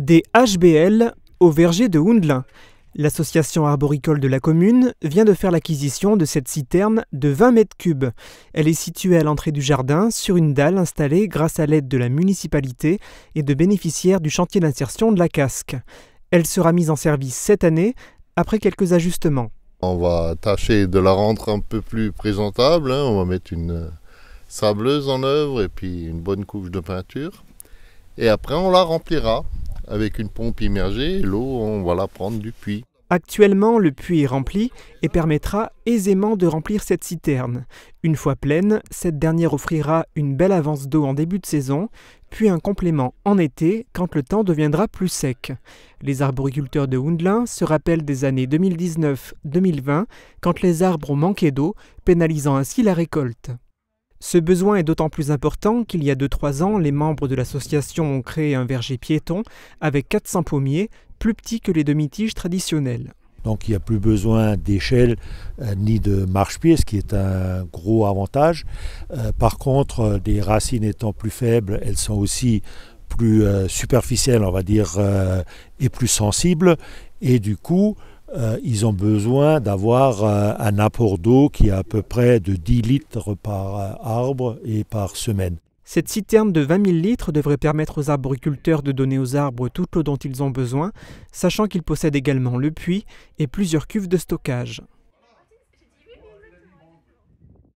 Des HBL au verger de Hundlin. L'association arboricole de la commune vient de faire l'acquisition de cette citerne de 20 mètres cubes. Elle est située à l'entrée du jardin sur une dalle installée grâce à l'aide de la municipalité et de bénéficiaires du chantier d'insertion de la casque. Elle sera mise en service cette année après quelques ajustements. On va tâcher de la rendre un peu plus présentable. Hein. On va mettre une sableuse en œuvre et puis une bonne couche de peinture. Et après, on la remplira avec une pompe immergée. L'eau, on va la prendre du puits. Actuellement, le puits est rempli et permettra aisément de remplir cette citerne. Une fois pleine, cette dernière offrira une belle avance d'eau en début de saison, puis un complément en été quand le temps deviendra plus sec. Les arboriculteurs de Hundlin se rappellent des années 2019-2020 quand les arbres ont manqué d'eau, pénalisant ainsi la récolte. Ce besoin est d'autant plus important qu'il y a 2-3 ans, les membres de l'association ont créé un verger piéton avec 400 pommiers, plus petits que les demi-tiges traditionnelles. Donc il n'y a plus besoin d'échelle euh, ni de marche-pied, ce qui est un gros avantage. Euh, par contre, euh, des racines étant plus faibles, elles sont aussi plus superficielles, on va dire, et plus sensibles. Et du coup, euh, ils ont besoin d'avoir euh, un apport d'eau qui est à peu près de 10 litres par euh, arbre et par semaine. Cette citerne de 20 000 litres devrait permettre aux arboriculteurs de donner aux arbres toute l'eau dont ils ont besoin, sachant qu'ils possèdent également le puits et plusieurs cuves de stockage.